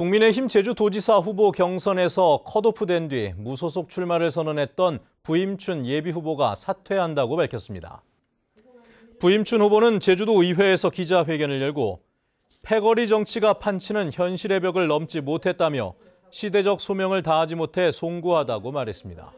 국민의힘 제주도지사 후보 경선에서 컷오프된 뒤 무소속 출마를 선언했던 부임춘 예비후보가 사퇴한다고 밝혔습니다. 부임춘 후보는 제주도 의회에서 기자회견을 열고 패거리 정치가 판치는 현실의 벽을 넘지 못했다며 시대적 소명을 다하지 못해 송구하다고 말했습니다.